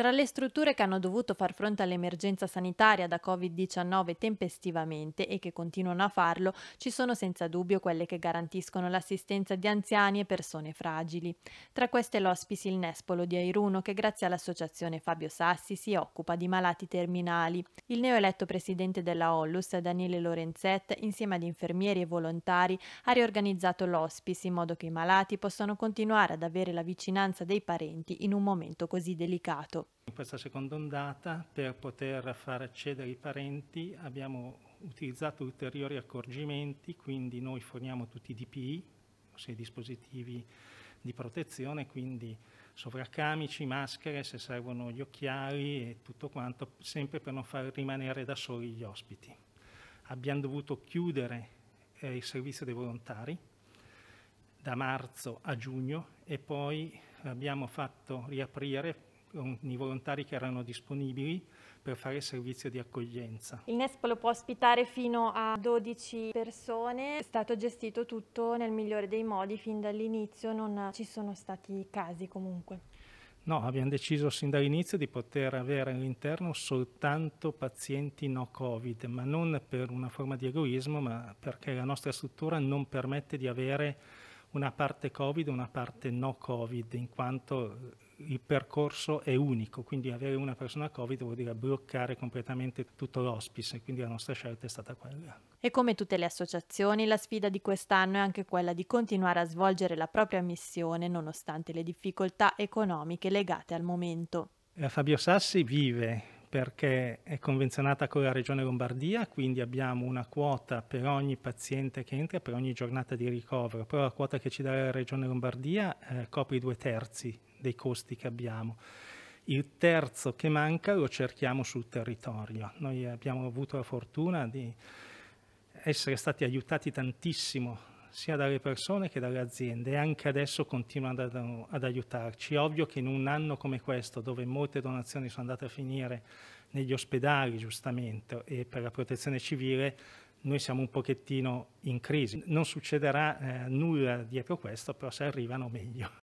Tra le strutture che hanno dovuto far fronte all'emergenza sanitaria da Covid-19 tempestivamente e che continuano a farlo, ci sono senza dubbio quelle che garantiscono l'assistenza di anziani e persone fragili. Tra queste l'ospice il Nespolo di Airuno che grazie all'associazione Fabio Sassi si occupa di malati terminali. Il neoeletto presidente della Ollus, Daniele Lorenzet, insieme ad infermieri e volontari, ha riorganizzato l'ospice in modo che i malati possano continuare ad avere la vicinanza dei parenti in un momento così delicato. In questa seconda ondata, per poter far accedere i parenti, abbiamo utilizzato ulteriori accorgimenti, quindi noi forniamo tutti i DPI, ossia i dispositivi di protezione, quindi sovraccamici, maschere, se servono gli occhiali e tutto quanto, sempre per non far rimanere da soli gli ospiti. Abbiamo dovuto chiudere eh, il servizio dei volontari da marzo a giugno e poi abbiamo fatto riaprire i volontari che erano disponibili per fare il servizio di accoglienza. Il Nespolo può ospitare fino a 12 persone, è stato gestito tutto nel migliore dei modi fin dall'inizio, non ci sono stati casi comunque. No, abbiamo deciso sin dall'inizio di poter avere all'interno soltanto pazienti no Covid, ma non per una forma di egoismo, ma perché la nostra struttura non permette di avere una parte Covid e una parte no Covid, in quanto il percorso è unico, quindi avere una persona Covid vuol dire bloccare completamente tutto l'hospice, quindi la nostra scelta è stata quella. E come tutte le associazioni, la sfida di quest'anno è anche quella di continuare a svolgere la propria missione nonostante le difficoltà economiche legate al momento. Eh, Fabio Sassi vive perché è convenzionata con la Regione Lombardia, quindi abbiamo una quota per ogni paziente che entra, per ogni giornata di ricovero, però la quota che ci dà la Regione Lombardia eh, copre i due terzi dei costi che abbiamo. Il terzo che manca lo cerchiamo sul territorio. Noi abbiamo avuto la fortuna di essere stati aiutati tantissimo sia dalle persone che dalle aziende e anche adesso continuano ad, ad aiutarci. Ovvio che in un anno come questo, dove molte donazioni sono andate a finire negli ospedali giustamente e per la protezione civile, noi siamo un pochettino in crisi. Non succederà eh, nulla dietro questo, però se arrivano meglio.